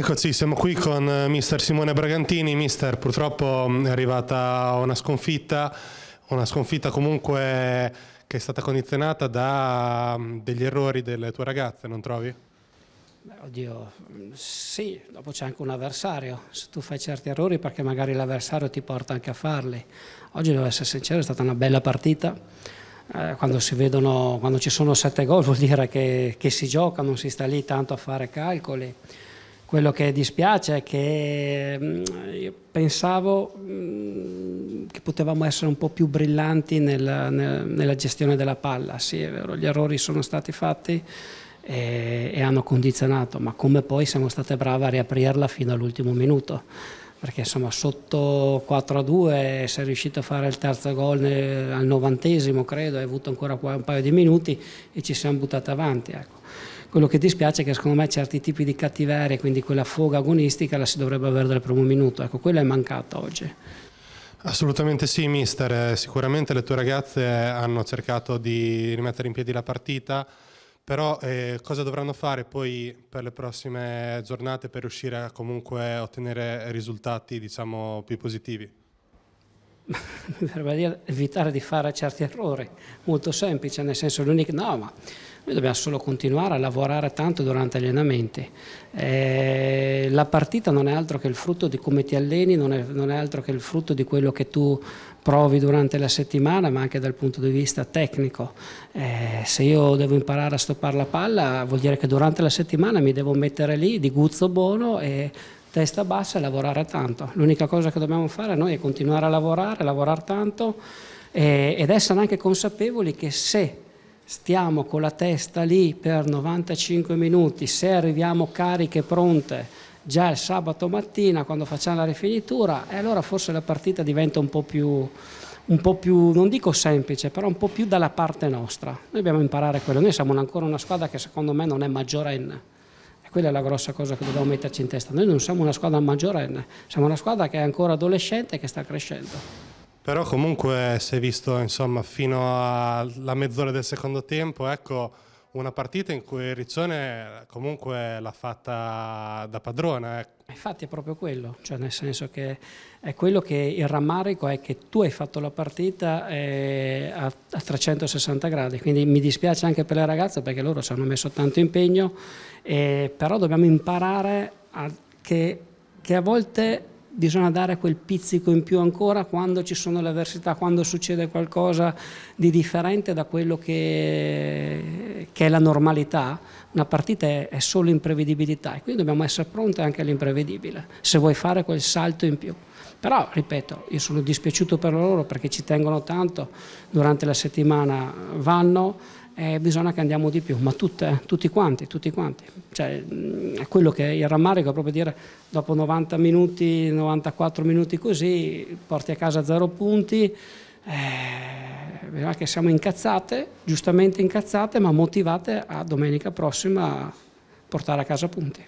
Ecco siamo qui con eh, mister Simone Bragantini. Mister, purtroppo mm, è arrivata una sconfitta, una sconfitta comunque che è stata condizionata da mm, degli errori delle tue ragazze, non trovi? Beh, oddio, mm, sì, dopo c'è anche un avversario, se tu fai certi errori perché magari l'avversario ti porta anche a farli. Oggi devo essere sincero, è stata una bella partita, eh, quando, vedono, quando, ci sono sette gol vuol dire che, che si gioca, non si sta lì tanto a fare calcoli. Quello che dispiace è che mm, pensavo mm, che potevamo essere un po' più brillanti nella, nella gestione della palla. Sì, è vero, gli errori sono stati fatti e, e hanno condizionato, ma come poi siamo state brave a riaprirla fino all'ultimo minuto perché insomma sotto 4 a 2 sei riuscito a fare il terzo gol nel, al novantesimo credo, hai avuto ancora un paio di minuti e ci siamo buttati avanti. Ecco. Quello che dispiace è che secondo me certi tipi di cattiveria, quindi quella foga agonistica la si dovrebbe avere dal primo minuto, ecco quella è mancata oggi. Assolutamente sì, mister. Eh, sicuramente le tue ragazze hanno cercato di rimettere in piedi la partita. Però eh, cosa dovranno fare poi per le prossime giornate per riuscire a comunque ottenere risultati diciamo, più positivi? Dire, evitare di fare certi errori, molto semplice, nel senso l'unico no, ma noi dobbiamo solo continuare a lavorare tanto durante gli allenamenti. Eh, la partita non è altro che il frutto di come ti alleni, non è, non è altro che il frutto di quello che tu provi durante la settimana, ma anche dal punto di vista tecnico. Eh, se io devo imparare a stoppare la palla, vuol dire che durante la settimana mi devo mettere lì di guzzo buono e testa bassa e lavorare tanto. L'unica cosa che dobbiamo fare noi è continuare a lavorare, lavorare tanto eh, ed essere anche consapevoli che se stiamo con la testa lì per 95 minuti, se arriviamo cariche pronte, già il sabato mattina quando facciamo la rifinitura e allora forse la partita diventa un po' più un po' più, non dico semplice, però un po' più dalla parte nostra. Noi dobbiamo imparare quello, noi siamo ancora una squadra che secondo me non è maggiorenne. E quella è la grossa cosa che dobbiamo metterci in testa. Noi non siamo una squadra maggiorenne, siamo una squadra che è ancora adolescente e che sta crescendo. Però comunque si è visto insomma fino alla mezz'ora del secondo tempo, ecco una partita in cui Rizzone comunque l'ha fatta da padrona. Ecco. Infatti è proprio quello, cioè nel senso che è quello che il rammarico è che tu hai fatto la partita eh, a, 360 gradi, quindi mi dispiace anche per le ragazze perché loro ci hanno messo tanto impegno, eh, però dobbiamo imparare che, che a volte bisogna dare quel pizzico in più ancora quando ci sono le avversità, quando succede qualcosa di differente da quello che, che è la normalità. Una partita è, è solo imprevedibilità e quindi dobbiamo essere pronti anche all'imprevedibile, se vuoi fare quel salto in più. Però, ripeto, io sono dispiaciuto per loro perché ci tengono tanto, durante la settimana vanno, eh, bisogna che andiamo di più, ma tutte, tutti quanti, tutti quanti. Cioè, mm, è quello che il rammarico è proprio dire dopo 90 minuti, 94 minuti così, porti a casa zero punti, eh, che siamo incazzate, giustamente incazzate, ma motivate a domenica prossima portare a casa punti.